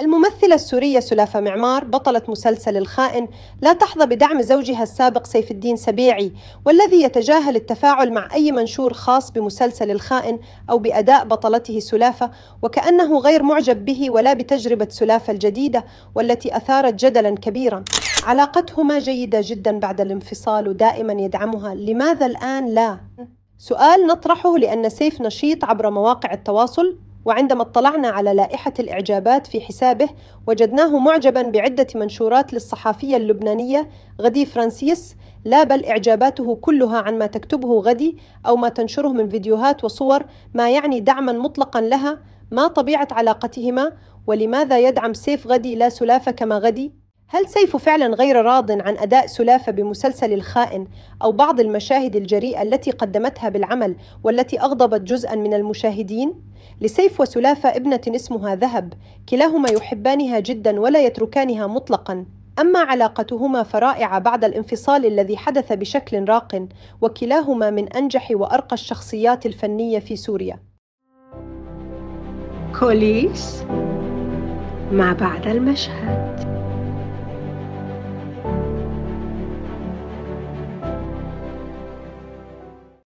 الممثلة السورية سلافة معمار بطلة مسلسل الخائن لا تحظى بدعم زوجها السابق سيف الدين سبيعي والذي يتجاهل التفاعل مع أي منشور خاص بمسلسل الخائن أو بأداء بطلته سلافة وكأنه غير معجب به ولا بتجربة سلافة الجديدة والتي أثارت جدلا كبيرا علاقتهما جيدة جدا بعد الانفصال ودائما يدعمها لماذا الآن لا؟ سؤال نطرحه لأن سيف نشيط عبر مواقع التواصل وعندما اطلعنا على لائحة الإعجابات في حسابه وجدناه معجبا بعدة منشورات للصحافية اللبنانية غدي فرانسيس لا بل إعجاباته كلها عن ما تكتبه غدي أو ما تنشره من فيديوهات وصور ما يعني دعما مطلقا لها ما طبيعة علاقتهما ولماذا يدعم سيف غدي لا سلافة كما غدي هل سيف فعلا غير راض عن اداء سلافه بمسلسل الخائن او بعض المشاهد الجريئه التي قدمتها بالعمل والتي اغضبت جزءا من المشاهدين لسيف وسلافه ابنه اسمها ذهب كلاهما يحبانها جدا ولا يتركانها مطلقا اما علاقتهما فرائعه بعد الانفصال الذي حدث بشكل راق وكلاهما من انجح وارقى الشخصيات الفنيه في سوريا كوليس ما بعد المشهد